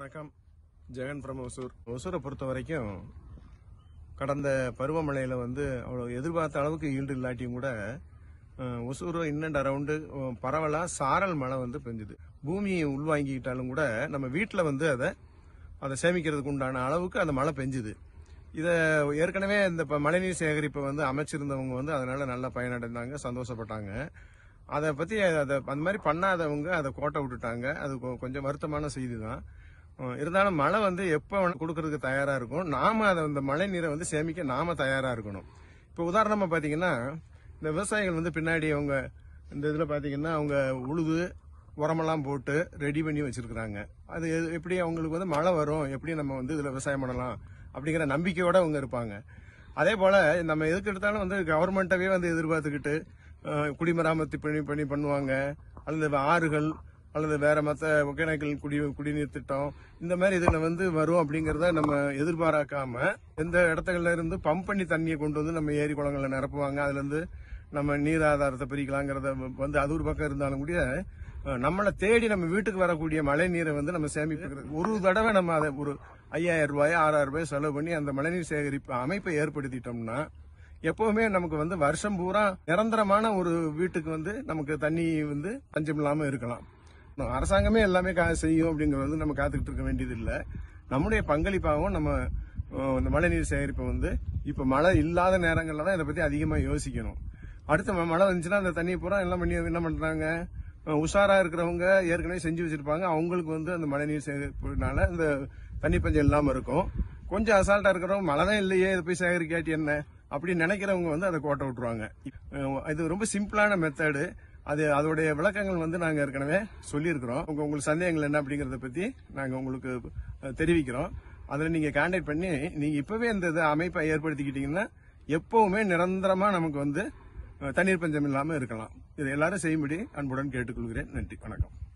வணக்கம் ஜெகன் ஃப்ரம் ஒசூர் ஒசூரை பொறுத்த வரைக்கும் கடந்த பருவமழையில் வந்து அவ்வளோ எதிர்பார்த்த அளவுக்கு ஈல்டு இல்லாட்டியும் கூட ஒசூர் இன்னண்ட் அரவுண்டு பரவலாக சாரல் மழை வந்து பெஞ்சுது பூமியை உள்வாங்கிக்கிட்டாலும் கூட நம்ம வீட்டில் வந்து அதை அதை சேமிக்கிறதுக்கு உண்டான அளவுக்கு அந்த மழை பெஞ்சுது இதை ஏற்கனவே இந்த இப்போ மழைநீர் சேகரிப்பை வந்து அமைச்சிருந்தவங்க வந்து அதனால் நல்லா பயனடைந்தாங்க சந்தோஷப்பட்டாங்க அதை பற்றி அதை அந்த மாதிரி பண்ணாதவங்க அதை கோட்டை விட்டுட்டாங்க அது கொஞ்சம் வருத்தமான செய்தி தான் இருந்தாலும் மழை வந்து எப்போ கொடுக்கறதுக்கு தயாராக இருக்கும் நாம அதை அந்த மழை நீரை வந்து சேமிக்க நாம தயாராக இருக்கணும் இப்போ உதாரணமாக பார்த்தீங்கன்னா இந்த விவசாயிகள் வந்து பின்னாடி அவங்க இந்த இதில் பார்த்தீங்கன்னா அவங்க உழுது உரமெல்லாம் போட்டு ரெடி பண்ணி வச்சுருக்குறாங்க அது எப்படி அவங்களுக்கு வந்து மழை வரும் எப்படி நம்ம வந்து இதில் விவசாயம் பண்ணலாம் அப்படிங்கிற நம்பிக்கையோடு அவங்க இருப்பாங்க அதே போல் நம்ம எதுக்கு எடுத்தாலும் வந்து கவர்மெண்ட்டவே வந்து எதிர்பார்த்துக்கிட்டு குடிமராமத்து பணி பண்ணி பண்ணுவாங்க அல்லது ஆறுகள் அல்லது வேற மற்ற ஒகேனக்கல் குடி குடிநீர் திட்டம் இந்த மாதிரி இதில் வந்து வரும் அப்படிங்கிறத நம்ம எதிர்பாராக்காம எந்த இடத்துல இருந்து பம்ப் பண்ணி தண்ணியை கொண்டு வந்து நம்ம ஏரி குளங்களை நிரப்புவாங்க அதுலேருந்து நம்ம நீர் ஆதாரத்தை பிரிக்கலாங்கிறத வந்து அது ஒரு பக்கம் இருந்தாலும் கூட நம்மளை தேடி நம்ம வீட்டுக்கு வரக்கூடிய மழை நீரை வந்து நம்ம சேமிப்புக்கிறது ஒரு தடவை நம்ம அதை ஒரு ஐயாயிரம் ரூபாய் ஆறாயிரம் ரூபாய் செலவு பண்ணி அந்த மழைநீர் சேகரிப்பு அமைப்பை ஏற்படுத்திட்டோம்னா எப்பவுமே நமக்கு வந்து வருஷம் பூரா நிரந்தரமான ஒரு வீட்டுக்கு வந்து நமக்கு தண்ணி வந்து பஞ்சம் இல்லாமல் இருக்கலாம் அரசாங்கமே எல்லாமே செய்யும் அப்படிங்கிறது நம்ம காத்துக்கிட்டு இருக்க வேண்டியது இல்லை நம்முடைய பங்களிப்பாகவும் நம்ம இந்த மழைநீர் சேகரிப்பை வந்து இப்போ மழை இல்லாத நேரங்களில் தான் இதை பற்றி அதிகமாக யோசிக்கணும் அடுத்து மழை வந்துச்சுன்னா அந்த தண்ணியை பூரா எல்லாம் பண்ணி என்ன பண்ணுறாங்க உஷாராக இருக்கிறவங்க ஏற்கனவே செஞ்சு வச்சுருப்பாங்க அவங்களுக்கு வந்து அந்த மழைநீர் சேகரிப்புனால இந்த தண்ணி பஞ்சம் இல்லாமல் இருக்கும் கொஞ்சம் அசால்ட்டாக இருக்கிறவங்க மழை தான் இல்லையே இதை போய் சேகரிக்காட்டி என்ன அப்படின்னு நினைக்கிறவங்க வந்து அதை கோட்டை விட்டுருவாங்க இது ரொம்ப சிம்பிளான மெத்தடு அது அதோடைய விளக்கங்கள் வந்து நாங்கள் ஏற்கனவே சொல்லியிருக்கிறோம் உங்கள் உங்கள் சந்தேகங்கள் என்ன அப்படிங்கிறத பற்றி நாங்கள் உங்களுக்கு தெரிவிக்கிறோம் அதில் நீங்கள் கான்டாக்ட் பண்ணி நீங்கள் இப்போவே இந்த இதை அமைப்பை ஏற்படுத்திக்கிட்டீங்கன்னா எப்போவுமே நிரந்தரமாக நமக்கு வந்து தண்ணீர் பஞ்சம் இல்லாமல் இருக்கலாம் இது எல்லாரும் செய்யும்படி அன்புடன் கேட்டுக்கொள்கிறேன் நன்றி வணக்கம்